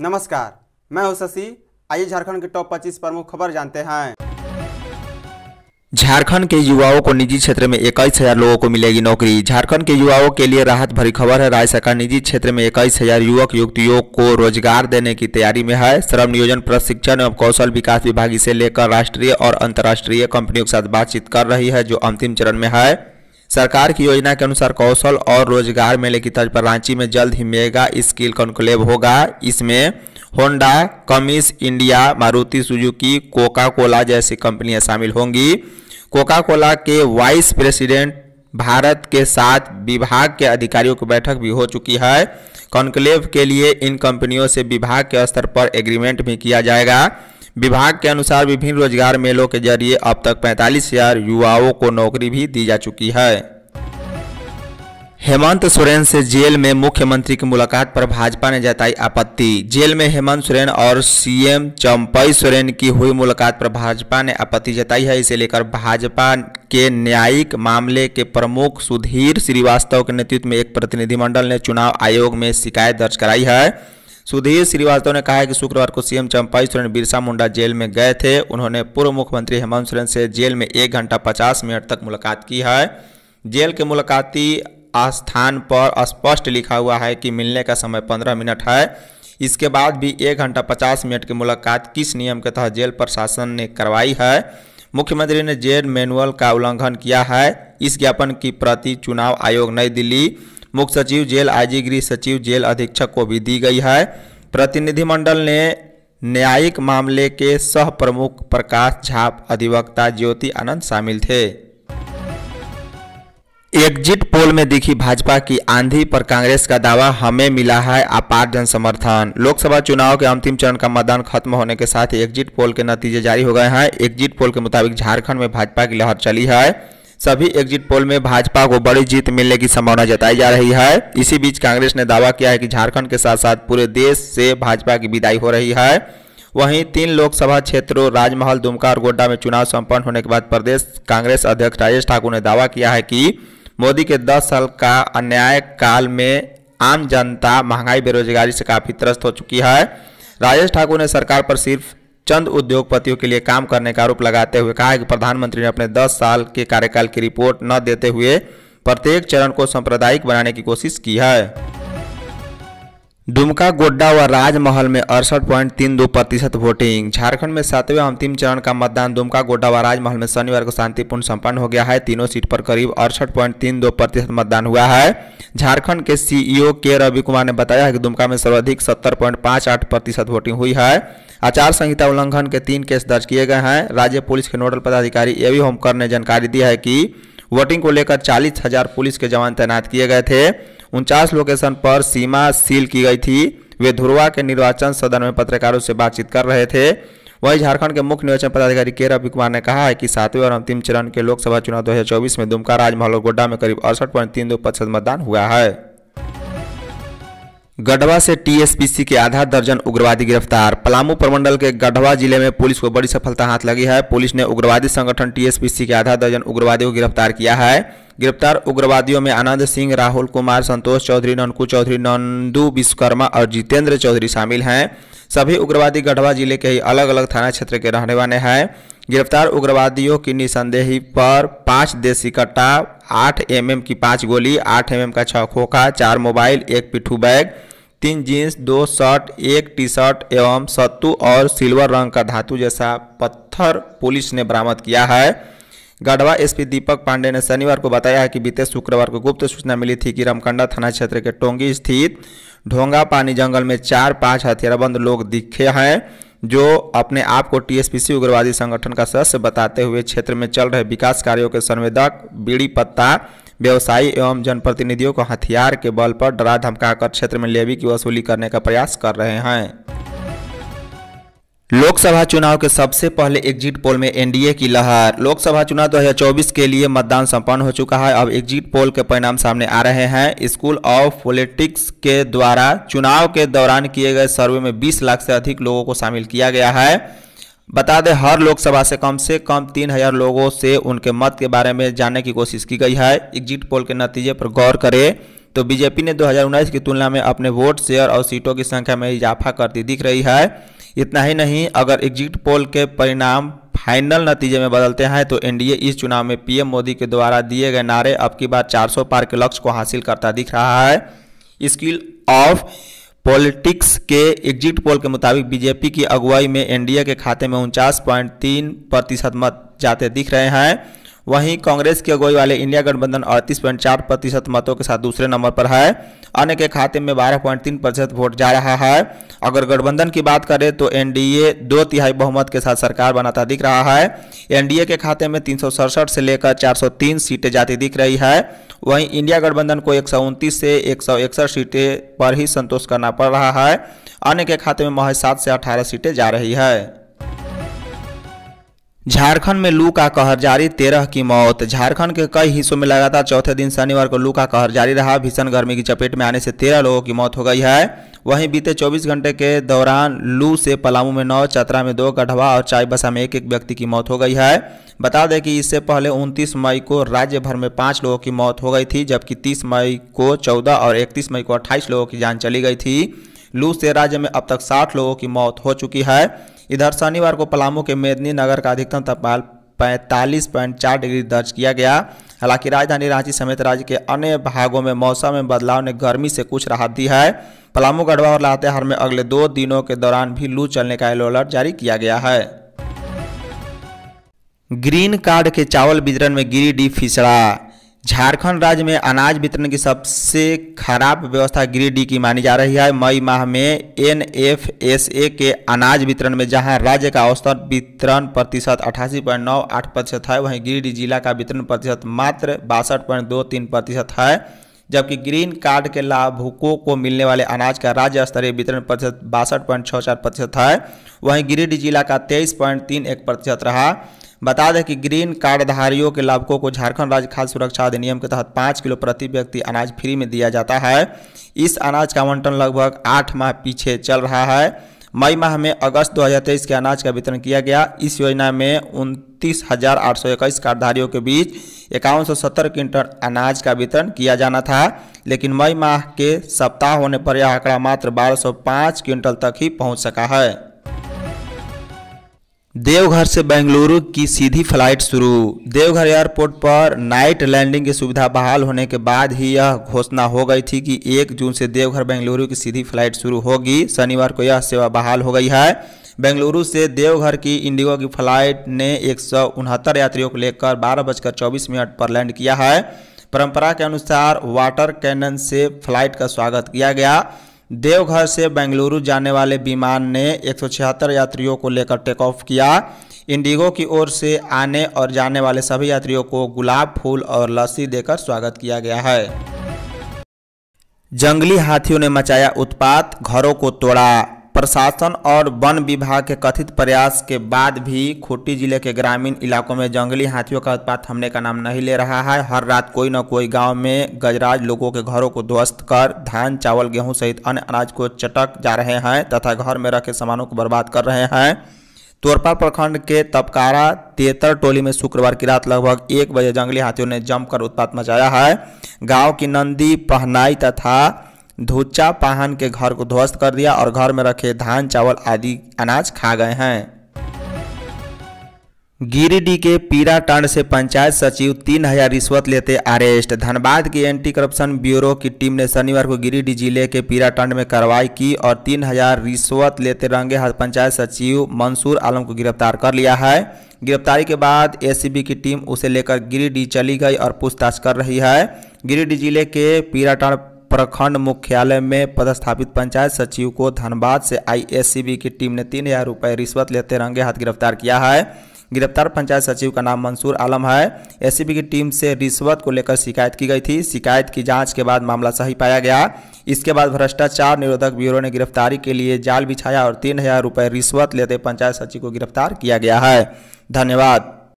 नमस्कार मैं हूं शशि आइए झारखंड के टॉप 25 प्रमुख खबर जानते हैं झारखंड के युवाओं को निजी क्षेत्र में इक्कीस हजार लोगों को मिलेगी नौकरी झारखंड के युवाओं के लिए राहत भरी खबर है राज्य सरकार निजी क्षेत्र में इक्कीस हजार युवक युवतियों को रोजगार देने की तैयारी में है श्रम नियोजन प्रशिक्षण एवं कौशल विकास विभाग इसे लेकर राष्ट्रीय और अंतर्राष्ट्रीय कंपनियों के साथ बातचीत कर रही है जो अंतिम चरण में है सरकार की योजना के अनुसार कौशल और रोजगार मेले की तर्ज पर रांची में जल्द ही मेगा स्किल कॉन्क्लेव होगा इसमें होंडा कमिस India Maruti Suzuki Coca Cola जैसी कंपनियां शामिल होंगी कोका कोला के वाइस प्रेसिडेंट भारत के साथ विभाग के अधिकारियों की बैठक भी हो चुकी है कॉन्क्लेव के लिए इन कंपनियों से विभाग के स्तर पर एग्रीमेंट भी किया जाएगा विभाग के अनुसार विभिन्न रोजगार मेलों के जरिए अब तक पैंतालीस हजार युवाओं को नौकरी भी दी जा चुकी है हेमंत सोरेन से जेल में मुख्यमंत्री की मुलाकात पर भाजपा ने जताई आपत्ति जेल में हेमंत सोरेन और सीएम चंपई सोरेन की हुई मुलाकात पर भाजपा ने आपत्ति जताई है इसे लेकर भाजपा के न्यायिक मामले के प्रमुख सुधीर श्रीवास्तव के नेतृत्व में एक प्रतिनिधिमंडल ने चुनाव आयोग में शिकायत दर्ज कराई है सुधीर श्रीवास्तव ने कहा है कि शुक्रवार को सीएम चंपाई सोरेन बिरसा मुंडा जेल में गए थे उन्होंने पूर्व मुख्यमंत्री हेमंत सोरेन से जेल में एक घंटा पचास मिनट तक मुलाकात की है जेल के मुलाकाती स्थान पर स्पष्ट लिखा हुआ है कि मिलने का समय पंद्रह मिनट है इसके बाद भी एक घंटा पचास मिनट की मुलाकात किस नियम के तहत जेल प्रशासन ने करवाई है मुख्यमंत्री ने जेल मैनुअल का उल्लंघन किया है इस ज्ञापन की प्रति चुनाव आयोग नई दिल्ली मुख्य सचिव जेल आईजी गृह सचिव जेल अधीक्षक को भी दी गई है प्रतिनिधिमंडल ने न्यायिक मामले के सह प्रमुख प्रकाश झा अधिवक्ता ज्योति आनंद शामिल थे एग्जिट पोल में दिखी भाजपा की आंधी पर कांग्रेस का दावा हमें मिला है अपार जन समर्थन लोकसभा चुनाव के अंतिम चरण का मतदान खत्म होने के साथ एग्जिट पोल के नतीजे जारी हो गए हैं एग्जिट पोल के मुताबिक झारखंड में भाजपा की लहर चली है सभी एग्जिट पोल में भाजपा को बड़ी जीत मिलने की संभावना जताई जा रही है इसी बीच कांग्रेस ने दावा किया है कि झारखंड के साथ साथ पूरे देश से भाजपा की विदाई हो रही है वहीं तीन लोकसभा क्षेत्रों राजमहल दुमका और गोड्डा में चुनाव संपन्न होने के बाद प्रदेश कांग्रेस अध्यक्ष राजेश ठाकुर ने दावा किया है कि मोदी के 10 साल का अन्याय काल में आम जनता महंगाई बेरोजगारी से काफ़ी त्रस्त हो चुकी है राजेश ठाकुर ने सरकार पर सिर्फ चंद उद्योगपतियों के लिए काम करने का आरोप लगाते हुए कहा कि प्रधानमंत्री ने अपने 10 साल के कार्यकाल की रिपोर्ट न देते हुए प्रत्येक चरण को सांप्रदायिक बनाने की कोशिश की है दुमका गोड्डा व राजमहल में अड़सठ पॉइंट तीन दो प्रतिशत वोटिंग झारखंड में सातवें अंतिम चरण का मतदान दुमका गोड्डा व राजमहल में शनिवार को शांतिपूर्ण संपन्न हो गया है तीनों सीट पर करीब अड़सठ पॉइंट तीन दो प्रतिशत मतदान हुआ है झारखंड के सीईओ e के रवि कुमार ने बताया है कि दुमका में सर्वाधिक सत्तर पॉइंट पाँच आठ प्रतिशत वोटिंग हुई है आचार संहिता उल्लंघन के तीन केस दर्ज किए गए हैं राज्य पुलिस के नोडल पदाधिकारी ए वी होमकर ने जानकारी दी है कि वोटिंग को लेकर चालीस हजार पुलिस के जवान तैनात किए गए थे उनचास लोकेशन पर सीमा सील की गई थी वे धुरवा के निर्वाचन सदन में पत्रकारों से बातचीत कर रहे थे वहीं झारखंड के मुख्य निर्वाचन पदाधिकारी के रवि कुमार ने कहा है कि सातवें और अंतिम चरण के लोकसभा चुनाव 2024 में दुमका राजमहल और गोड्डा में करीब अड़सठ पॉइंट तीन दो प्रतिशत मतदान हुआ है गढ़वा से टीएसपीसी के आधा दर्जन उग्रवादी गिरफ्तार पलामू प्रमंडल के गढ़वा जिले में पुलिस को बड़ी सफलता हाथ लगी है पुलिस ने उग्रवादी संगठन टीएसपीसी के आधा दर्जन उग्रवादियों को गिरफ्तार किया है गिरफ्तार उग्रवादियों में आनंद सिंह राहुल कुमार संतोष चौधरी ननकू चौधरी नंदू विश्वकर्मा और जितेंद्र चौधरी शामिल हैं सभी उग्रवादी गढ़वा जिले के ही अलग अलग थाना क्षेत्र के रहने वाले हैं गिरफ्तार उग्रवादियों की निसंदेही पर पाँच देसी कट्टा आठ एम एम की पाँच गोली आठ एम एम का छः खोखा चार मोबाइल एक पिट्ठू बैग तीन जीन्स दो शर्ट एक टी शर्ट एवं सत्तू और सिल्वर रंग का धातु जैसा पत्थर पुलिस ने बरामद किया है गढ़वा एसपी दीपक पांडे ने शनिवार को बताया है कि बीते शुक्रवार को गुप्त सूचना मिली थी कि रामकंडा थाना क्षेत्र के टोंगी स्थित ढोंगा पानी जंगल में चार पांच हथियारबंद लोग दिखे हैं जो अपने आप को टीएसपीसी उग्रवादी संगठन का सदस्य बताते हुए क्षेत्र में चल रहे विकास कार्यों के संवेदक बीड़ी पत्ता व्यवसायी एवं जनप्रतिनिधियों को हथियार के बल पर डरा धमकाकर क्षेत्र में लेवी की वसूली करने का प्रयास कर रहे हैं लोकसभा चुनाव के सबसे पहले एग्जिट पोल में एनडीए की लहर लोकसभा चुनाव 2024 के लिए मतदान संपन्न हो चुका है अब एग्जिट पोल के परिणाम सामने आ रहे हैं स्कूल ऑफ पॉलिटिक्स के द्वारा चुनाव के दौरान किए गए सर्वे में 20 लाख से अधिक लोगों को शामिल किया गया है बता दें हर लोकसभा से कम से कम तीन हजार लोगों से उनके मत के बारे में जानने की कोशिश की गई है एग्जिट पोल के नतीजे पर गौर करें तो बीजेपी ने दो की तुलना में अपने वोट शेयर और सीटों की संख्या में इजाफा करती दिख रही है इतना ही नहीं अगर एग्जिट पोल के परिणाम फाइनल नतीजे में बदलते हैं तो एनडीए इस चुनाव में पीएम मोदी के द्वारा दिए गए नारे अब की बार 400 पार के लक्ष्य को हासिल करता दिख रहा है स्किल ऑफ पॉलिटिक्स के एग्जिट पोल के मुताबिक बीजेपी की अगुवाई में एनडीए के खाते में उनचास पॉइंट तीन प्रतिशत मत जाते दिख रहे हैं वहीं कांग्रेस की अगुवाई वाले इंडिया गठबंधन अड़तीस पॉइंट चार प्रतिशत मतों के साथ दूसरे नंबर पर है अन्य के खाते में बारह पॉइंट तीन प्रतिशत वोट जा रहा है अगर गठबंधन की बात करें तो एनडीए दो तिहाई बहुमत के साथ सरकार बनाता दिख रहा है एनडीए के खाते में तीन से लेकर चार सीटें जाती दिख रही है वहीं इंडिया गठबंधन को एक से एक सीटें पर ही संतोष करना पड़ रहा है अन्य के खाते में महज सात से अठारह सीटें जा रही है झारखंड में लू का कहर जारी तेरह की मौत झारखंड के कई हिस्सों में लगातार चौथे दिन शनिवार को लू का कहर जारी रहा भीषण गर्मी की चपेट में आने से तेरह लोगों की मौत हो गई है वहीं बीते 24 घंटे के दौरान लू से पलामू में नौ चतरा में दो गढ़वा और चाईबसा में एक एक व्यक्ति की मौत हो गई है बता दें कि इससे पहले 29 मई को राज्य भर में पाँच लोगों की मौत हो गई थी जबकि 30 मई को 14 और 31 मई को 28 लोगों की जान चली गई थी लू से राज्य में अब तक 60 लोगों की मौत हो चुकी है इधर शनिवार को पलामू के मेदनी नगर का अधिकतम तापमान पैंतालीस पॉइंट चार डिग्री दर्ज किया गया हालांकि राजधानी रांची समेत राज्य के अन्य भागों में मौसम में बदलाव ने गर्मी से कुछ राहत दी है पलामू गढ़वा और लातेहार में अगले दो दिनों के दौरान भी लू चलने का येलो अलर्ट जारी किया गया है ग्रीन कार्ड के चावल वितरण में गिरी डी फिसड़ा झारखंड राज्य में अनाज वितरण की सबसे खराब व्यवस्था गिरिडीह की मानी जा रही है मई माह में एन एफ एस ए के अनाज वितरण में जहां राज्य का औसत वितरण प्रतिशत अठासी पॉइंट नौ आठ प्रतिशत है वहीं गिरिडीह जिला का वितरण प्रतिशत मात्र बासठ पॉइंट दो तीन प्रतिशत है जबकि ग्रीन कार्ड के लाभुकों को मिलने वाले अनाज का राज्य स्तरीय वितरण प्रतिशत बासठ पॉइंट छः चार प्रतिशत है वहीं गिरिडीह जिला का तेईस पॉइंट तीन एक प्रतिशत रहा बता दें कि ग्रीन कार्ड धारियों के लाभकों को झारखंड राज्य खाद्य सुरक्षा अधिनियम के तहत पाँच किलो प्रति व्यक्ति अनाज फ्री में दिया जाता है इस अनाज का आवंटन लगभग आठ माह पीछे चल रहा है मई माह में अगस्त 2023 के अनाज का वितरण किया गया इस योजना में उनतीस हजार आठ सौ इक्कीस कार्डधारियों के बीच इक्यावन सौ सत्तर क्विंटल अनाज का वितरण किया जाना था लेकिन मई माह के सप्ताह होने पर यह आंकड़ा मात्र बारह सौ पाँच क्विंटल तक ही पहुंच सका है देवघर से बेंगलुरु की सीधी फ्लाइट शुरू देवघर एयरपोर्ट पर नाइट लैंडिंग की सुविधा बहाल होने के बाद ही यह घोषणा हो गई थी कि 1 जून से देवघर बेंगलुरु की सीधी फ्लाइट शुरू होगी शनिवार को यह सेवा बहाल हो गई है बेंगलुरु से देवघर की इंडिगो की फ्लाइट ने एक यात्रियों को लेकर बारह बजकर चौबीस मिनट पर लैंड किया है परंपरा के अनुसार वाटर कैनन से फ्लाइट का स्वागत किया गया देवघर से बेंगलुरु जाने वाले विमान ने एक यात्रियों को लेकर टेक ऑफ किया इंडिगो की ओर से आने और जाने वाले सभी यात्रियों को गुलाब फूल और लस्सी देकर स्वागत किया गया है जंगली हाथियों ने मचाया उत्पात घरों को तोड़ा प्रशासन और वन विभाग के कथित प्रयास के बाद भी खूंटी जिले के ग्रामीण इलाकों में जंगली हाथियों का उत्पात थमने का नाम नहीं ले रहा है हर रात कोई न कोई गांव में गजराज लोगों के घरों को ध्वस्त कर धान चावल गेहूं सहित अन्य अनाज को चटक जा रहे हैं तथा घर में रखे सामानों को बर्बाद कर रहे हैं तोरपा प्रखंड के तपकारा तेतर टोली में शुक्रवार की रात लगभग एक बजे जंगली हाथियों ने जमकर उत्पात मचाया है गाँव की नंदी पहनाई तथा धुच्चा पाहन के घर को ध्वस्त कर दिया और घर में रखे धान चावल आदि अनाज खा गए हैं गिरिडीह के पीराटांड से पंचायत सचिव तीन हजार रिश्वत लेते अरेस्ट धनबाद की एंटी करप्शन ब्यूरो की टीम ने शनिवार को गिरिडीह जिले के पीराटांड में कार्रवाई की और तीन हजार रिश्वत लेते रंगे हाथ पंचायत सचिव मंसूर आलम को गिरफ्तार कर लिया है गिरफ्तारी के बाद एसीबी की टीम उसे लेकर गिरिडीह चली गई और पूछताछ कर रही है गिरिडीह जिले के पीराटांड प्रखंड मुख्यालय में पदस्थापित पंचायत सचिव को धनबाद से आईएससीबी की टीम ने तीन हजार रुपये रिश्वत लेते रंगे हाथ गिरफ्तार किया है गिरफ्तार पंचायत सचिव का नाम मंसूर आलम है एसीबी की टीम से रिश्वत को लेकर शिकायत की गई थी शिकायत की जांच के बाद मामला सही पाया गया इसके बाद भ्रष्टाचार निरोधक ब्यूरो ने गिरफ्तारी के लिए जाल बिछाया और तीन हजार रुपये रिश्वत लेते पंचायत सचिव को गिरफ्तार किया गया है धन्यवाद